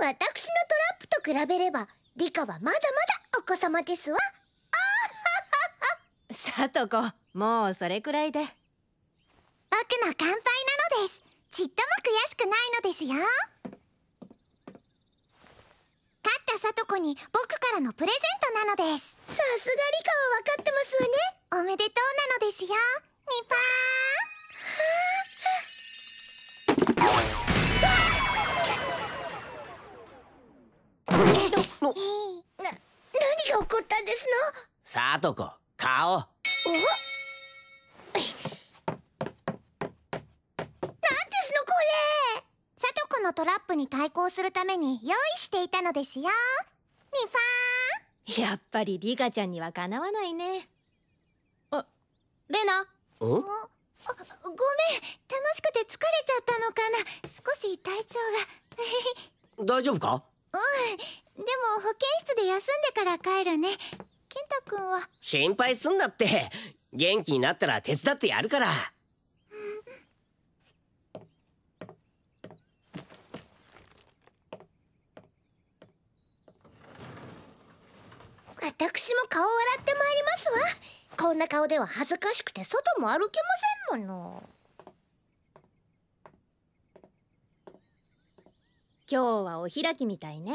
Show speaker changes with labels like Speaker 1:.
Speaker 1: 私のトラップと比べればリカはまだまだお子様ですわ さとこもうそれくらいで僕の乾杯なのですちっとも悔しくないのですよ勝ったさとこに僕からのプレゼントなのですさすがリカは分かってますわねおめでとうなのですよニパーけどな何が起こったんですの
Speaker 2: さとこ顔お
Speaker 1: のトラップに対抗するために用意していたのですよニファーやっぱりリカちゃんにはかなわないねあレナあ、
Speaker 2: ごめん楽しくて疲れちゃったのかな少し体調が 大丈夫かも保健室で休んでから帰るね健太君は
Speaker 1: 心配すんなって元気になったら手伝ってやるから私も顔を洗ってまいりますわこんな顔では恥ずかしくて外も歩けませんも
Speaker 2: の今日はお開きみたいね